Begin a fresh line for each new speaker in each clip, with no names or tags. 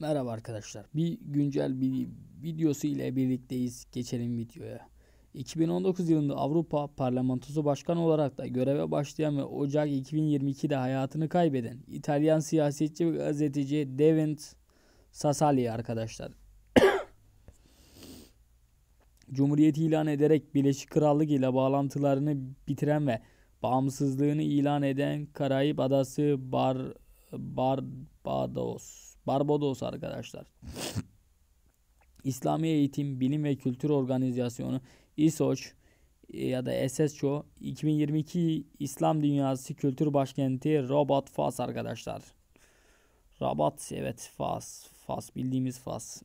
Merhaba arkadaşlar. Bir güncel bir videosu ile birlikteyiz. Geçelim videoya. 2019 yılında Avrupa Parlamentosu Başkanı olarak da göreve başlayan ve Ocak 2022'de hayatını kaybeden İtalyan siyasetçi ve gazeteci Devent Sassali arkadaşlar. Cumhuriyeti ilan ederek Birleşik Krallık ile bağlantılarını bitiren ve bağımsızlığını ilan eden Karayip Adası Bar Barbados Barbados arkadaşlar. İslami Eğitim, Bilim ve Kültür Organizasyonu İSOÇ e, ya da SSÇO 2022 İslam Dünyası Kültür Başkenti Rabat Fas arkadaşlar. Rabat evet Fas. Fas bildiğimiz Fas.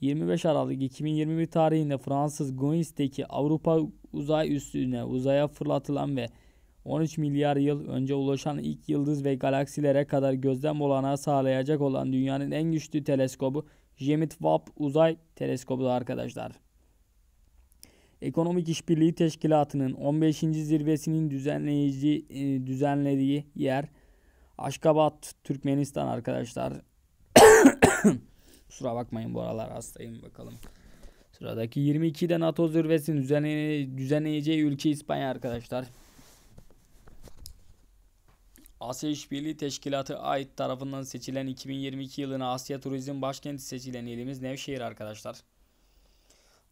25 Aralık 2021 tarihinde Fransız Guinea'deki Avrupa uzay üstüne uzaya fırlatılan ve 13 milyar yıl önce ulaşan ilk yıldız ve galaksilere kadar gözlem olanağı sağlayacak olan dünyanın en güçlü teleskobu James Webb Uzay Teleskobu arkadaşlar. Ekonomik İşbirliği Teşkilatı'nın 15. zirvesinin düzenleyici e, düzenlediği yer Aşkabat, Türkmenistan arkadaşlar. Kusura bakmayın bu aralar hastayım bakalım. Sıradaki 22'de NATO zirvesinin düzenleyeceği ülke İspanya arkadaşlar. Asya İşbirliği Teşkilatı ait tarafından seçilen 2022 yılına Asya Turizm Başkenti seçilen ilimiz Nevşehir arkadaşlar.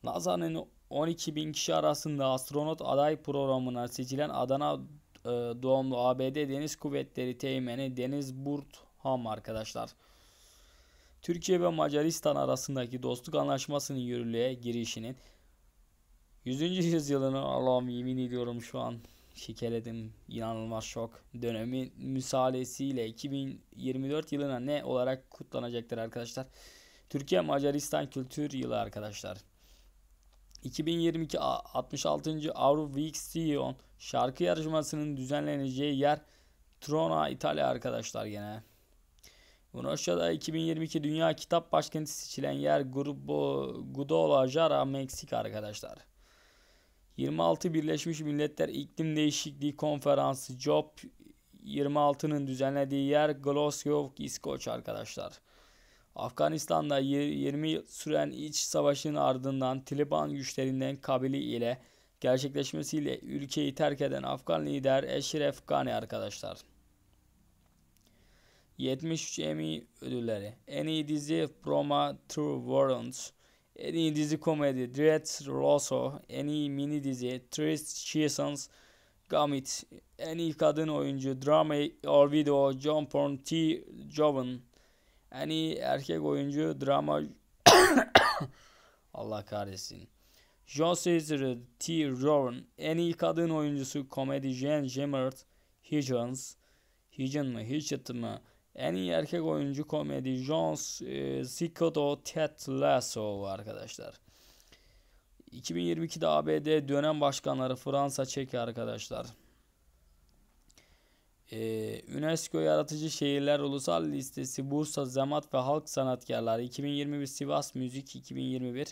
NASA'nın 12 bin kişi arasında astronot aday programına seçilen Adana e, doğumlu ABD Deniz Kuvvetleri Teğmeni Deniz Burtham arkadaşlar. Türkiye ve Macaristan arasındaki dostluk anlaşmasının yürürlüğe girişinin 100. yüzyılını Allah'ım yemin ediyorum şu an şikeledim. inanılmaz şok. Dönemi müsaadesiyle 2024 yılına ne olarak kutlanacaktır arkadaşlar? Türkiye Macaristan Kültür Yılı arkadaşlar. 2022 66. Eurovision şarkı yarışmasının düzenleneceği yer Trona İtalya arkadaşlar gene. Unoşya'da 2022 Dünya Kitap Başkenti seçilen yer Grupo Guadalajara Meksika arkadaşlar. 26 Birleşmiş Milletler İklim Değişikliği Konferansı COP 26'nın düzenlediği yer Glasgow, İskoç arkadaşlar. Afganistan'da 20 süren iç savaşın ardından Taliban güçlerinden Kabili ile gerçekleşmesiyle ülkeyi terk eden Afgan lider Eşref Gani arkadaşlar. 73 Emmy ödülleri. En iyi dizi Roma True Warrants. En iyi dizi komedi Dread Rosso. En iyi mini dizi Trist Seasons. Gamit. En iyi kadın oyuncu Drama Video, John Porn T. Jovan. En iyi erkek oyuncu Drama Allah kahretsin. John Caesar T. Rowan. En iyi kadın oyuncusu komedi Jane Jemmert Higgins. Higgins mı? Hitchett mı? En iyi erkek oyuncu komedi John Cicotto e, Ted Lasso arkadaşlar. 2022'de ABD dönem başkanları Fransa Çek arkadaşlar. Ee, UNESCO Yaratıcı Şehirler Ulusal Listesi Bursa Zemat ve Halk Sanatkarları 2021 Sivas Müzik 2021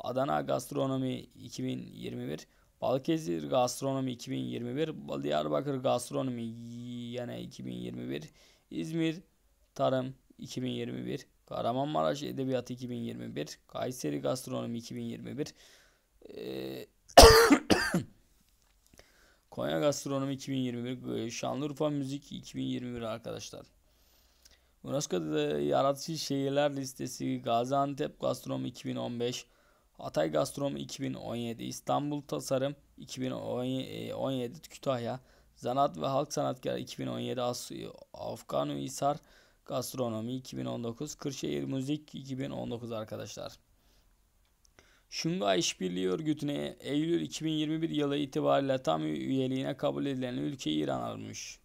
Adana Gastronomi 2021 Balıkesir Gastronomi 2021 Diyarbakır Gastronomi yine 2021 İzmir Tarım 2021, Kahramanmaraş Edebiyatı 2021, Kayseri Gastronomi 2021, Konya Gastronomi 2021, Şanlıurfa Müzik 2021 arkadaşlar. UNESCO'da yaratıcı şehirler listesi Gaziantep Gastronomi 2015, Hatay Gastronomi 2017, İstanbul Tasarım 2017, Kütahya, Zanat ve Halk Sanatkarı 2017 Aslı Afganu Hisar Gastronomi 2019 Kırşehir Müzik 2019 arkadaşlar. Şunga İşbirliği Örgütü'ne Eylül 2021 yılı itibariyle tam üyeliğine kabul edilen ülke İran almış.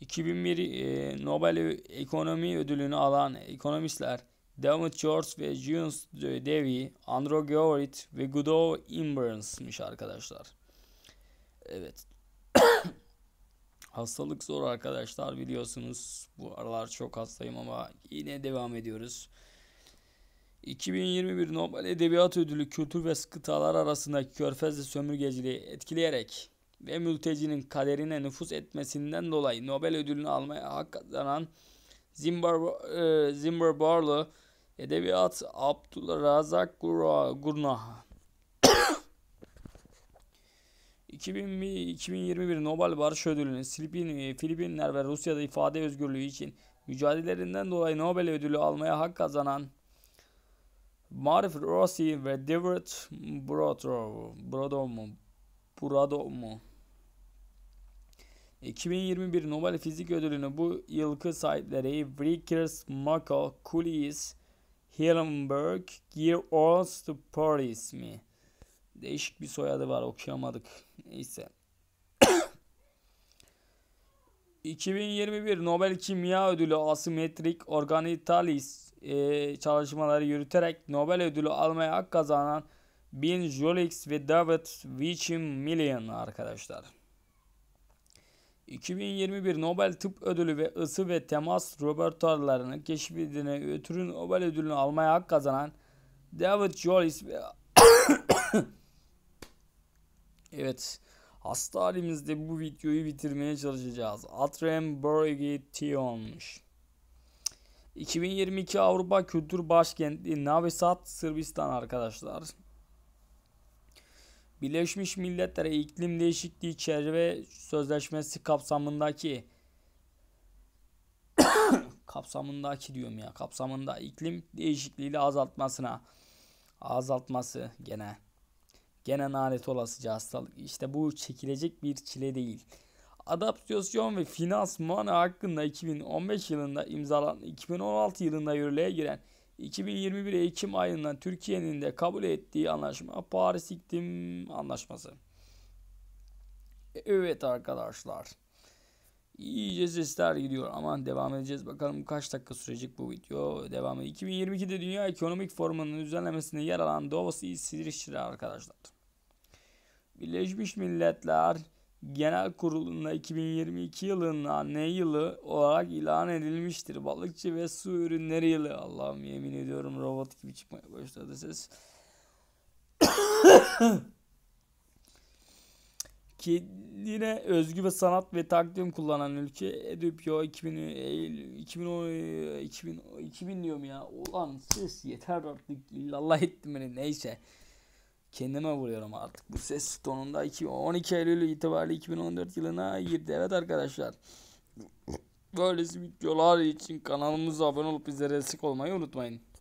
2001 e, Nobel Ekonomi Ödülünü alan ekonomistler David George ve Jules Devi, Andrew Gorit ve Gudo Imbrans'mış arkadaşlar. Evet. Hastalık zor arkadaşlar biliyorsunuz. Bu aralar çok hastayım ama yine devam ediyoruz. 2021 Nobel Edebiyat Ödülü kültür ve sıkıntılar arasındaki körfezli sömürgeciliği etkileyerek ve mültecinin kaderine nüfus etmesinden dolayı Nobel ödülünü almaya hak kazanan Zimbarbarlı e, Edebiyat Abdullah Abdülrazak Gurnaha. 2021 Nobel Barış Ödülü'nü Filipin, e, Filipinler ve Rusya'da ifade özgürlüğü için mücadelelerinden dolayı Nobel ödülü almaya hak kazanan Marif Rossi ve David Brodomu Brodomu 2021 Nobel Fizik Ödülünü bu yılki sahipleri Vickers, Mako, Kulis, Hillenberg, Gear Ols, Paris mi? Değişik bir soyadı var okuyamadık. Neyse. 2021 Nobel Kimya Ödülü asimetrik organitalis e, çalışmaları yürüterek Nobel ödülü almaya hak kazanan Bin Jolix ve David Wichimillian arkadaşlar. 2021 Nobel Tıp Ödülü ve ısı ve temas laboratuvarlarının keşfedilene ötürü Nobel ödülünü almaya hak kazanan David Jolis ve Evet hasta halimizde bu videoyu bitirmeye çalışacağız. Atrem olmuş. 2022 Avrupa Kültür Başkenti Novi Sad Sırbistan arkadaşlar. Birleşmiş Milletler İklim Değişikliği Çerçeve Sözleşmesi kapsamındaki kapsamındaki diyorum ya kapsamında iklim değişikliğiyle azaltmasına azaltması gene Gene nalet olasıca hastalık. İşte bu çekilecek bir çile değil. Adaptasyon ve finansman hakkında 2015 yılında imzalan, 2016 yılında yürürlüğe giren 2021 Ekim ayından Türkiye'nin de kabul ettiği anlaşma Paris İklim Anlaşması. E, evet arkadaşlar. İyice sesler gidiyor. Aman devam edeceğiz. Bakalım kaç dakika sürecek bu video. Devamı 2022'de Dünya Ekonomik Forumu'nun düzenlemesinde yer alan Davos İsviçre arkadaşlar. Birleşmiş Milletler Genel Kurulu'nda 2022 yılına ne yılı olarak ilan edilmiştir. Balıkçı ve su ürünleri yılı. Allah'ım yemin ediyorum robot gibi çıkmaya başladı ses. Kendine özgü ve sanat ve takdim kullanan ülke Edipyo 2000 Eylül 2010 2000 2000 diyorum ya. Ulan ses yeter artık. İllallah ettim beni. Neyse kendime vuruyorum artık. Bu ses tonunda 12 Eylül itibariyle 2014 yılına girdi. Evet arkadaşlar. Böylesi videolar için kanalımıza abone olup bizlere destek olmayı unutmayın.